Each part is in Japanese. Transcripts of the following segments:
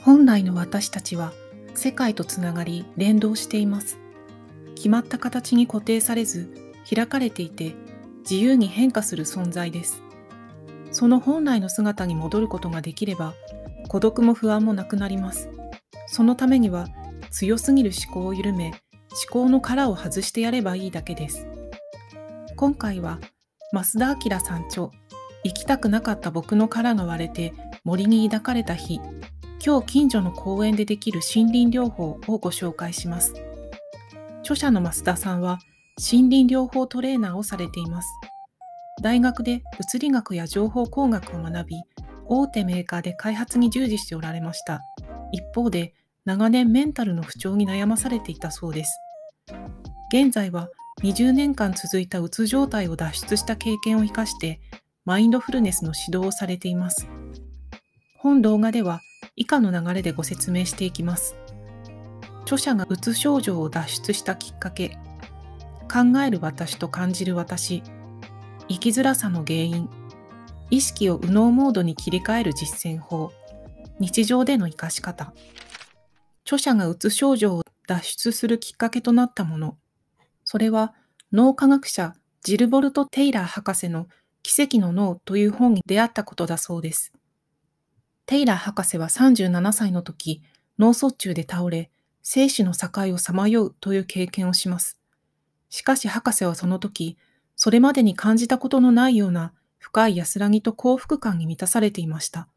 本来の私たちは世界とつながり連動しています。決まった形に固定されず、開かれていて自由に変化する存在です。その本来の姿に戻ることができれば、孤独も不安もなくなります。そのためには強すぎる思考を緩め、思考の殻を外してやればいいだけです。今回は増田明さん著「行きたくなかった僕の殻が割れて森に抱かれた日」今日近所の公園でできる森林療法をご紹介します。著者の増田さんは森林療法トレーナーをされています。大学で物理学や情報工学を学び、大手メーカーで開発に従事しておられました。一方で、長年メンタルの不調に悩まされていたそうです。現在は20年間続いたうつ状態を脱出した経験を生かして、マインドフルネスの指導をされています。本動画では、以下の流れでご説明していきます。著者がうつ症状を脱出したきっかけ、考える私と感じる私、生きづらさの原因、意識を右脳モードに切り替える実践法、日常での活かし方、著者がうつ症状を脱出するきっかけとなったもの、それは脳科学者ジルボルト・テイラー博士の奇跡の脳という本に出会ったことだそうです。テイラー博士は37歳の時、脳卒中で倒れ、生死の境をさまようという経験をします。しかし博士はその時、それまでに感じたことのないような深い安らぎと幸福感に満たされていました。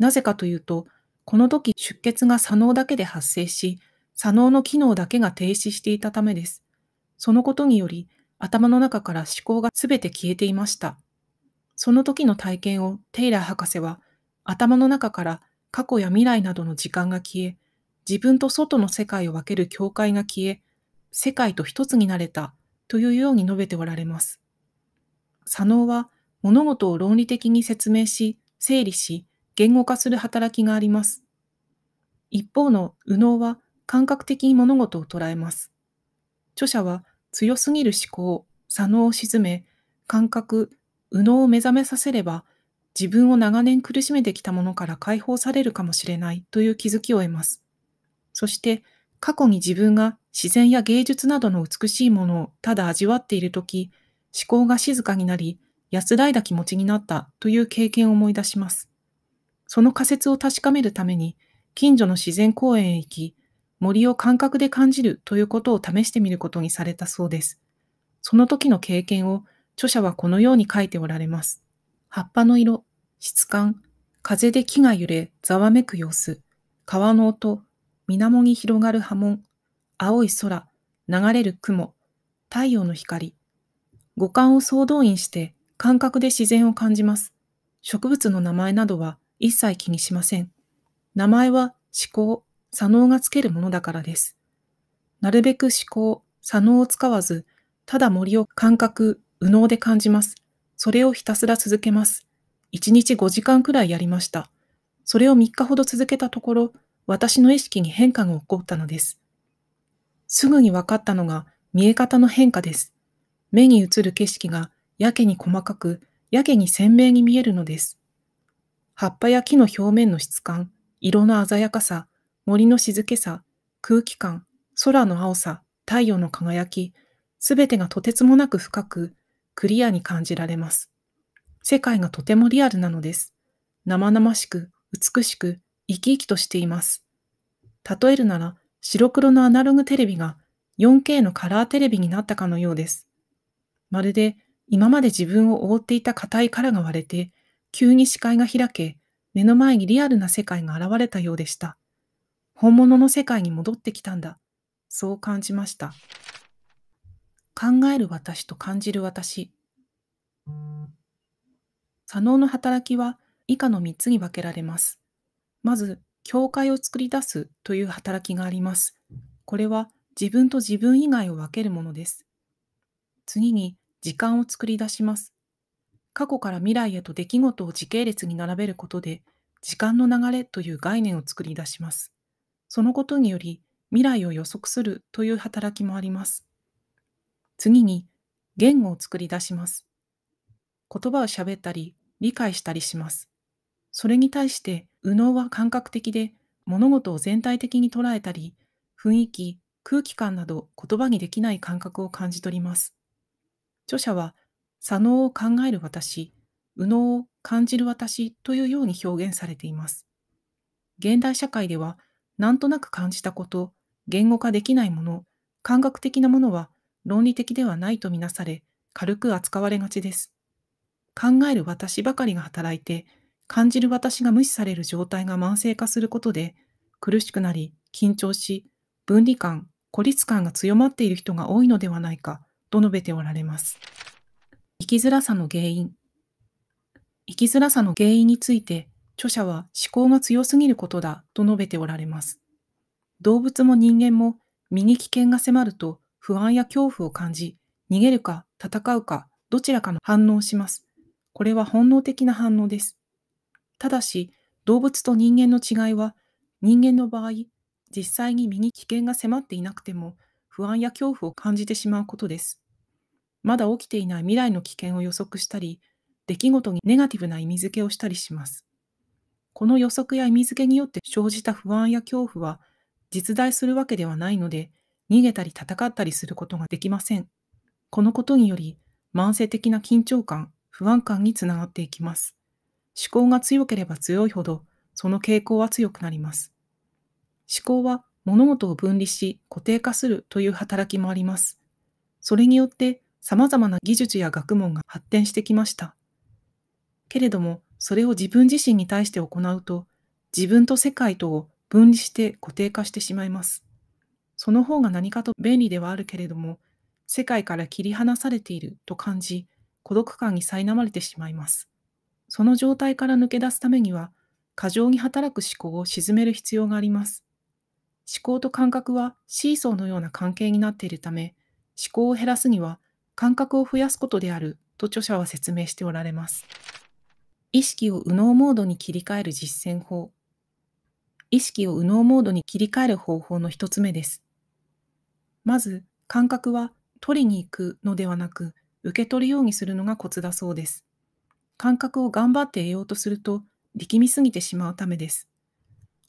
なぜかというと、この時出血が左脳だけで発生し、左脳の機能だけが停止していたためです。そのことにより、頭の中から思考がすべて消えていました。その時の体験をテイラー博士は頭の中から過去や未来などの時間が消え、自分と外の世界を分ける境界が消え、世界と一つになれたというように述べておられます。左脳は物事を論理的に説明し、整理し、言語化する働きがあります。一方の右脳は感覚的に物事を捉えます。著者は強すぎる思考、左脳を沈め、感覚、右脳を目覚めさせれば自分を長年苦しめてきたものから解放されるかもしれないという気づきを得ます。そして、過去に自分が自然や芸術などの美しいものをただ味わっているとき、思考が静かになり、安らいだ気持ちになったという経験を思い出します。その仮説を確かめるために、近所の自然公園へ行き、森を感覚で感じるということを試してみることにされたそうです。その時の経験を著者はこのように書いておられます。葉っぱの色、質感、風で木が揺れ、ざわめく様子、川の音、水面に広がる波紋、青い空、流れる雲、太陽の光。五感を総動員して感覚で自然を感じます。植物の名前などは一切気にしません。名前は思考、左脳がつけるものだからです。なるべく思考、左脳を使わず、ただ森を感覚、右脳で感じます。それをひたすら続けます。1日5時間くらいやりました。それを3日ほど続けたところ、私の意識に変化が起こったのです。すぐに分かったのが見え方の変化です。目に映る景色がやけに細かく、やけに鮮明に見えるのです。葉っぱや木の表面の質感、色の鮮やかさ、森の静けさ、空気感、空の青さ、太陽の輝き、すべてがとてつもなく深く、クリアに感じられます。世界がとてもリアルなのです。生々しく、美しく、生き生きとしています。例えるなら、白黒のアナログテレビが 4K のカラーテレビになったかのようです。まるで今まで自分を覆っていた硬い殻が割れて、急に視界が開け、目の前にリアルな世界が現れたようでした。本物の世界に戻ってきたんだ。そう感じました。考える私と感じる私。左脳の働きは以下の3つに分けられます。まず、境界を作り出すという働きがあります。これは自分と自分以外を分けるものです。次に、時間を作り出します。過去から未来へと出来事を時系列に並べることで、時間の流れという概念を作り出します。そのことにより、未来を予測するという働きもあります。次に言語を作り出します。言葉を喋ったり理解したりします。それに対して右脳は感覚的で物事を全体的に捉えたり雰囲気、空気感など言葉にできない感覚を感じ取ります。著者は左脳を考える私、右脳を感じる私というように表現されています。現代社会ではなんとなく感じたこと、言語化できないもの、感覚的なものは論理的ではないとみなされ、軽く扱われがちです。考える私ばかりが働いて、感じる私が無視される状態が慢性化することで、苦しくなり、緊張し、分離感、孤立感が強まっている人が多いのではないか、と述べておられます。生きづらさの原因。生きづらさの原因について、著者は思考が強すぎることだ、と述べておられます。動物も人間も身に危険が迫ると不安や恐怖を感じ、逃げるか戦うかどちらかの反応をします。これは本能的な反応です。ただし、動物と人間の違いは、人間の場合、実際に身に危険が迫っていなくても、不安や恐怖を感じてしまうことです。まだ起きていない未来の危険を予測したり、出来事にネガティブな意味付けをしたりします。この予測や意味付けによって生じた不安や恐怖は実在するわけではないので、逃げたり戦ったりすることができません。このことにより、慢性的な緊張感、不安感につながっていきます。思考が強ければ強いほど、その傾向は強くなります。思考は物事を分離し固定化するという働きもあります。それによって様々な技術や学問が発展してきました。けれども、それを自分自身に対して行うと、自分と世界とを分離して固定化してしまいます。その方が何かと便利ではあるけれども、世界から切り離されていると感じ、孤独感に苛まれてしまいます。その状態から抜け出すためには、過剰に働く思考を鎮める必要があります。思考と感覚はシーソーのような関係になっているため、思考を減らすには感覚を増やすことであると著者は説明しておられます。意識を右脳モードに切り替える実践法。意識を右脳モードに切り替える方法の一つ目です。まず感覚は取りに行くのではなく受け取るようにするのがコツだそうです。感覚を頑張って得ようとすると力みすぎてしまうためです。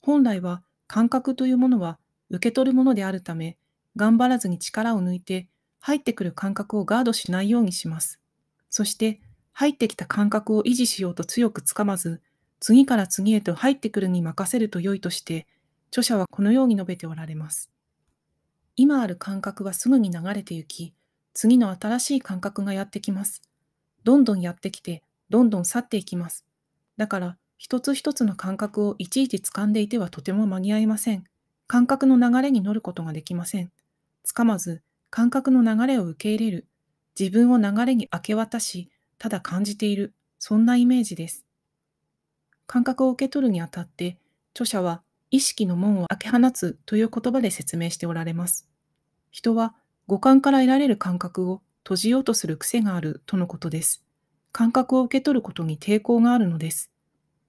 本来は感覚というものは受け取るものであるため頑張らずに力を抜いて入ってくる感覚をガードしないようにします。そして入ってきた感覚を維持しようと強くつかまず次から次へと入ってくるに任せると良いとして著者はこのように述べておられます。今ある感覚はすぐに流れてゆき、次の新しい感覚がやってきます。どんどんやってきて、どんどん去っていきます。だから、一つ一つの感覚をいちいち掴んでいてはとても間に合いません。感覚の流れに乗ることができません。つかまず、感覚の流れを受け入れる。自分を流れに明け渡し、ただ感じている。そんなイメージです。感覚を受け取るにあたって、著者は意識の門を開け放つという言葉で説明しておられます。人は五感から得られる感覚を閉じようとする癖があるとのことです。感覚を受け取ることに抵抗があるのです。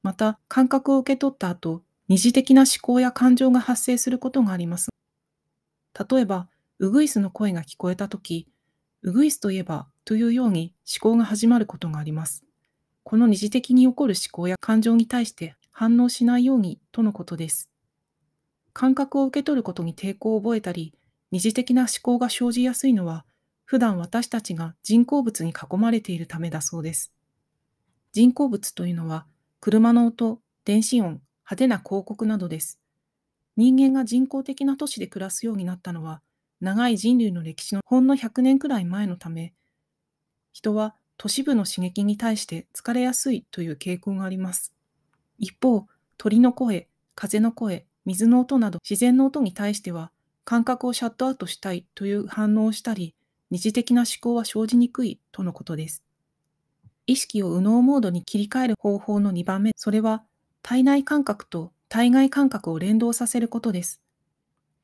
また、感覚を受け取った後、二次的な思考や感情が発生することがあります。例えば、ウグイスの声が聞こえたとき、ウグイスといえばというように思考が始まることがあります。この二次的に起こる思考や感情に対して反応しないようにとのことです。感覚を受け取ることに抵抗を覚えたり、二次的な思考が生じやすいのは、普段私たちが人工物に囲まれているためだそうです。人工物というのは、車の音、電子音、派手な広告などです。人間が人工的な都市で暮らすようになったのは、長い人類の歴史のほんの100年くらい前のため、人は都市部の刺激に対して疲れやすいという傾向があります。一方、鳥の声、風の声、水の音など自然の音に対しては感覚をシャットアウトしたいという反応をしたり、二次的な思考は生じにくいとのことです。意識を右脳モードに切り替える方法の2番目、それは体内感覚と体外感覚を連動させることです。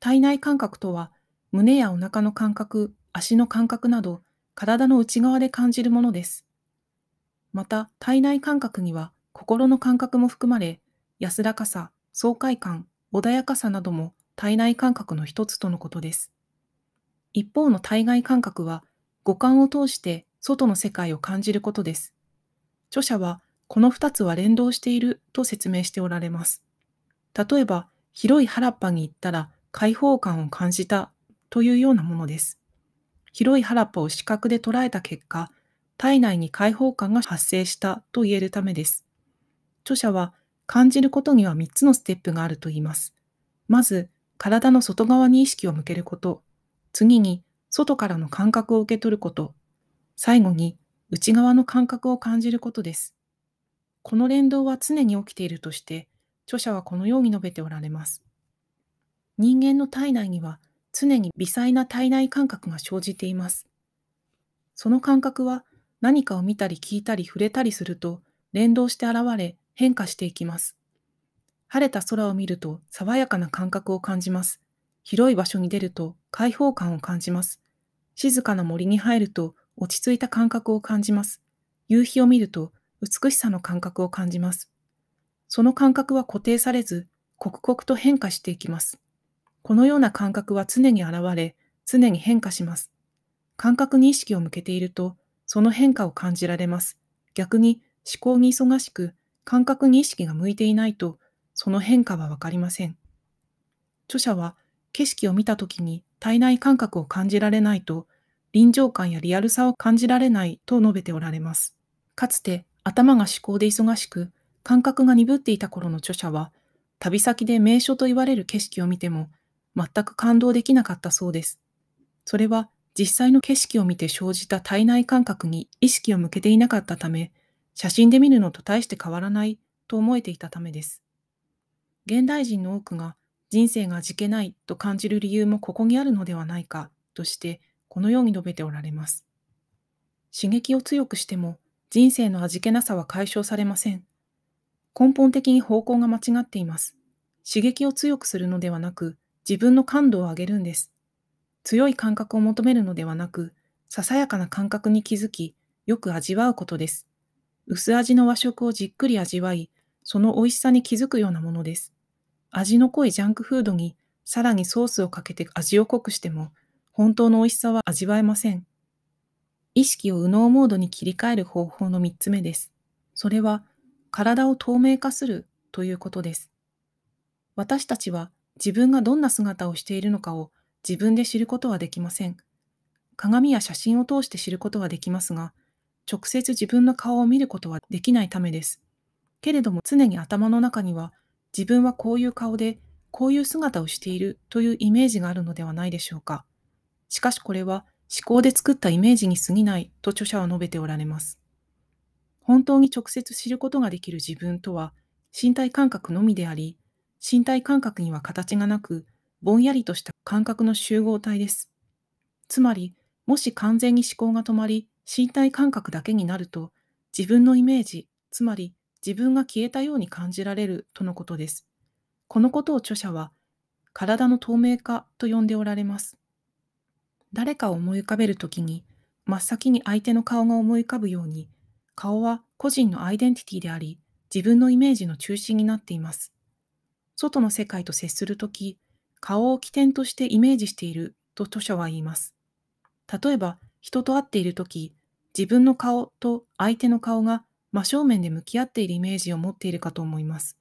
体内感覚とは、胸やお腹の感覚、足の感覚など、体の内側で感じるものです。また、体内感覚には心の感覚も含まれ、安らかさ、爽快感、穏やかさなども体内感覚の一つとのことです。一方の体外感覚は五感を通して外の世界を感じることです。著者はこの2つは連動していると説明しておられます。例えば広い原っぱに行ったら開放感を感じたというようなものです。広い原っぱを視覚で捉えた結果、体内に開放感が発生したと言えるためです。著者は感じることには3つのステップがあると言います。まず、体の外側に意識を向けること。次に、外からの感覚を受け取ること。最後に、内側の感覚を感じることです。この連動は常に起きているとして、著者はこのように述べておられます。人間の体内には常に微細な体内感覚が生じています。その感覚は何かを見たり聞いたり触れたりすると連動して現れ、変化していきます。晴れた空を見ると爽やかな感覚を感じます。広い場所に出ると開放感を感じます。静かな森に入ると落ち着いた感覚を感じます。夕日を見ると美しさの感覚を感じます。その感覚は固定されず、刻々と変化していきます。このような感覚は常に現れ、常に変化します。感覚に意識を向けていると、その変化を感じられます。逆に思考に忙しく、感覚に意識が向いていないと、その変化はわかりません。著者は、景色を見たときに体内感覚を感じられないと、臨場感やリアルさを感じられないと述べておられます。かつて、頭が思考で忙しく、感覚が鈍っていた頃の著者は、旅先で名所と言われる景色を見ても、全く感動できなかったそうです。それは、実際の景色を見て生じた体内感覚に意識を向けていなかったため、写真で見るのと大して変わらないと思えていたためです。現代人の多くが人生が味気ないと感じる理由もここにあるのではないかとしてこのように述べておられます。刺激を強くしても人生の味気なさは解消されません。根本的に方向が間違っています。刺激を強くするのではなく自分の感度を上げるんです。強い感覚を求めるのではなく、ささやかな感覚に気づき、よく味わうことです。薄味の和食をじっくり味わい、その美味しさに気づくようなものです。味の濃いジャンクフードにさらにソースをかけて味を濃くしても、本当の美味しさは味わえません。意識を右脳モードに切り替える方法の3つ目です。それは、体を透明化するということです。私たちは自分がどんな姿をしているのかを自分で知ることはできません。鏡や写真を通して知ることはできますが、直接自分の顔を見ることはできないためです。けれども常に頭の中には自分はこういう顔でこういう姿をしているというイメージがあるのではないでしょうか。しかしこれは思考で作ったイメージに過ぎないと著者は述べておられます。本当に直接知ることができる自分とは身体感覚のみであり、身体感覚には形がなく、ぼんやりとした感覚の集合体です。つまり、もし完全に思考が止まり、身体感覚だけになると自分のイメージ、つまり自分が消えたように感じられるとのことです。このことを著者は体の透明化と呼んでおられます。誰かを思い浮かべるときに真っ先に相手の顔が思い浮かぶように顔は個人のアイデンティティであり自分のイメージの中心になっています。外の世界と接するとき顔を起点としてイメージしていると著者は言います。例えば人と会っている時自分の顔と相手の顔が真正面で向き合っているイメージを持っているかと思います。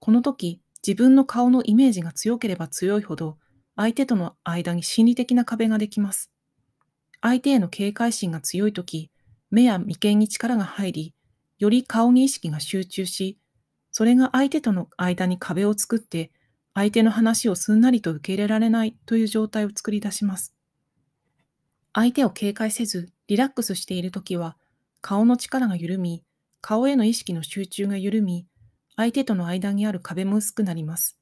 この時自分の顔のイメージが強ければ強いほど相手との間に心理的な壁ができます。相手への警戒心が強い時目や眉間に力が入りより顔に意識が集中しそれが相手との間に壁を作って相手の話をすんなりと受け入れられないという状態を作り出します。相手を警戒せずリラックスしているときは、顔の力が緩み、顔への意識の集中が緩み、相手との間にある壁も薄くなります。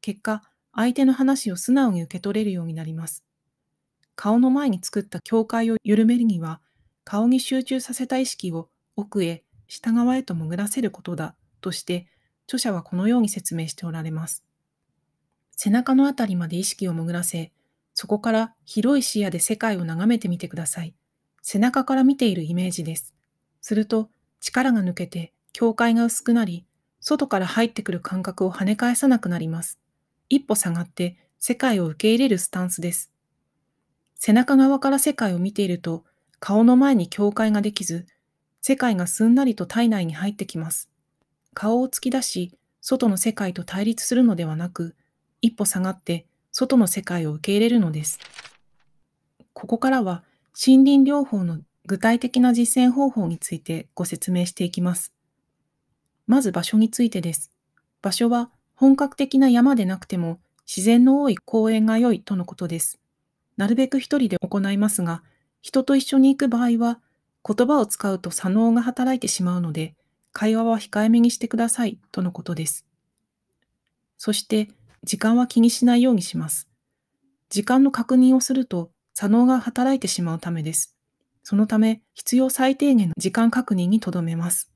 結果、相手の話を素直に受け取れるようになります。顔の前に作った境界を緩めるには、顔に集中させた意識を奥へ、下側へと潜らせることだとして、著者はこのように説明しておられます。背中のあたりまで意識を潜らせ、そこから広い視野で世界を眺めてみてください。背中から見ているイメージです。すると、力が抜けて境界が薄くなり、外から入ってくる感覚を跳ね返さなくなります。一歩下がって世界を受け入れるスタンスです。背中側から世界を見ていると、顔の前に境界ができず、世界がすんなりと体内に入ってきます。顔を突き出し、外の世界と対立するのではなく、一歩下がって外の世界を受け入れるのです。ここからは森林療法の具体的な実践方法についてご説明していきます。まず場所についてです。場所は本格的な山でなくても自然の多い公園が良いとのことです。なるべく一人で行いますが、人と一緒に行く場合は言葉を使うと左脳が働いてしまうので、会話は控えめにしてくださいとのことです。そして、時間は気にしないようにします。時間の確認をすると、左脳が働いてしまうためです。そのため、必要最低限の時間確認にとどめます。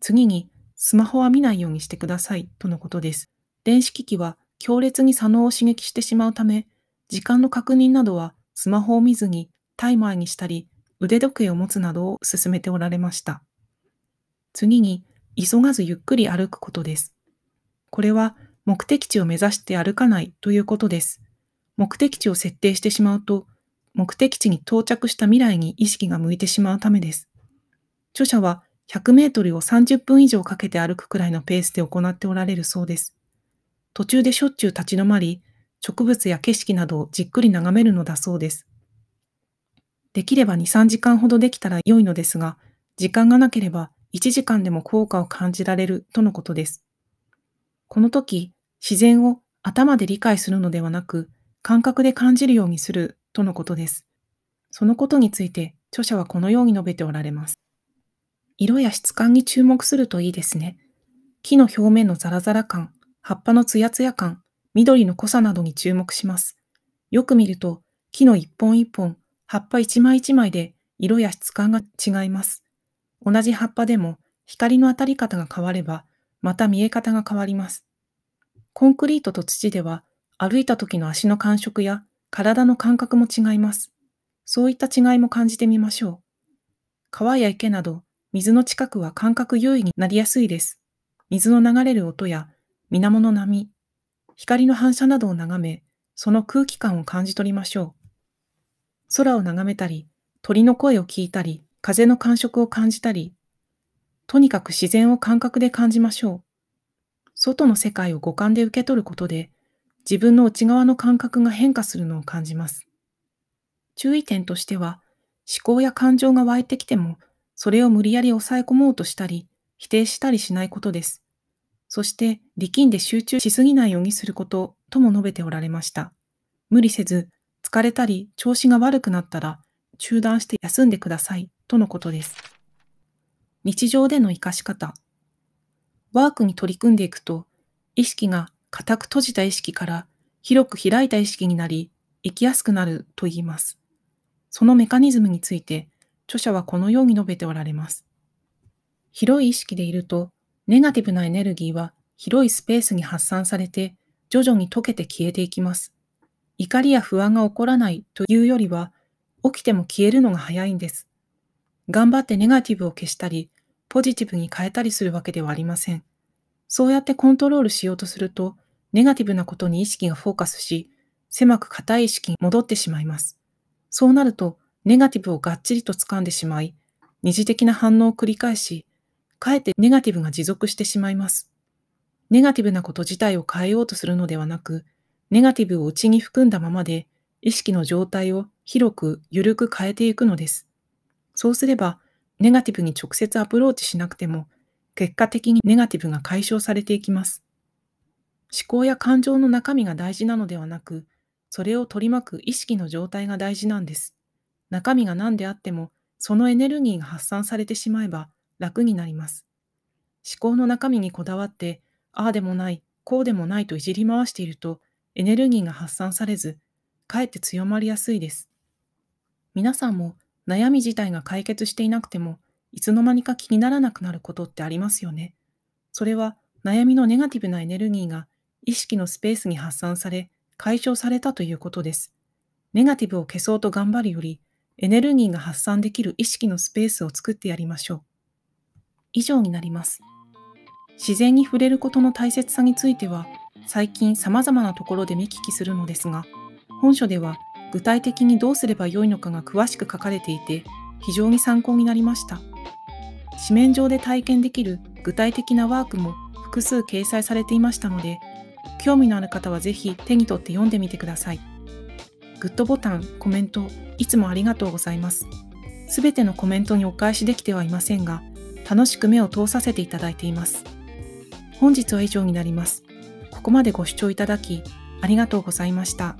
次に、スマホは見ないようにしてくださいとのことです。電子機器は強烈に左脳を刺激してしまうため、時間の確認などはスマホを見ずにタイマーにしたり、腕時計を持つなどを進めておられました。次に、急がずゆっくり歩くことです。これは目的地を目指して歩かないということです。目的地を設定してしまうと、目的地に到着した未来に意識が向いてしまうためです。著者は100メートルを30分以上かけて歩くくらいのペースで行っておられるそうです。途中でしょっちゅう立ち止まり、植物や景色などをじっくり眺めるのだそうです。できれば2、3時間ほどできたら良いのですが、時間がなければ1時間でも効果を感じられるとのことです。この時、自然を頭で理解するのではなく、感覚で感じるようにするとのことです。そのことについて著者はこのように述べておられます。色や質感に注目するといいですね。木の表面のザラザラ感、葉っぱのツヤツヤ感、緑の濃さなどに注目します。よく見ると、木の一本一本、葉っぱ一枚一枚で色や質感が違います。同じ葉っぱでも光の当たり方が変わればまた見え方が変わります。コンクリートと土では歩いた時の足の感触や体の感覚も違います。そういった違いも感じてみましょう。川や池など水の近くは感覚優位になりやすいです。水の流れる音や水面の波、光の反射などを眺め、その空気感を感じ取りましょう。空を眺めたり、鳥の声を聞いたり、風の感触を感じたり、とにかく自然を感覚で感じましょう。外の世界を五感で受け取ることで、自分の内側の感覚が変化するのを感じます。注意点としては、思考や感情が湧いてきても、それを無理やり抑え込もうとしたり、否定したりしないことです。そして、力んで集中しすぎないようにすることとも述べておられました。無理せず、疲れたり調子が悪くなったら、中断して休んでくださいとのことです。日常での活かし方。ワークに取り組んでいくと、意識が固く閉じた意識から広く開いた意識になり、生きやすくなると言います。そのメカニズムについて、著者はこのように述べておられます。広い意識でいると、ネガティブなエネルギーは広いスペースに発散されて、徐々に溶けて消えていきます。怒りや不安が起こらないというよりは、起きても消えるのが早いんです。頑張ってネガティブを消したり、ポジティブに変えたりするわけではありません。そうやってコントロールしようとすると、ネガティブなことに意識がフォーカスし、狭く硬い意識に戻ってしまいます。そうなると、ネガティブをがっちりと掴んでしまい、二次的な反応を繰り返し、かえってネガティブが持続してしまいます。ネガティブなこと自体を変えようとするのではなく、ネガティブを内に含んだままで、意識の状態を広く緩く変えていくのです。そうすれば、ネガティブに直接アプローチしなくても、結果的にネガティブが解消されていきます。思考や感情の中身が大事なのではなく、それを取り巻く意識の状態が大事なんです。中身が何であっても、そのエネルギーが発散されてしまえば楽になります。思考の中身にこだわって、ああでもない、こうでもないといじり回していると、エネルギーが発散されず、かえって強まりやすいです。皆さんも悩み自体が解決していなくても、いつの間にか気にならなくなることってありますよね。それは悩みのネガティブなエネルギーが意識のスペースに発散され、解消されたということです。ネガティブを消そうと頑張るより、エネルギーが発散できる意識のスペースを作ってやりましょう。以上になります。自然に触れることの大切さについては、最近様々なところで見聞きするのですが、本書では具体的にどうすればよいのかが詳しく書かれていて非常に参考になりました紙面上で体験できる具体的なワークも複数掲載されていましたので興味のある方は是非手に取って読んでみてくださいグッドボタンコメントいつもありがとうございますすべてのコメントにお返しできてはいませんが楽しく目を通させていただいています本日は以上になりますここまでご視聴いただきありがとうございました。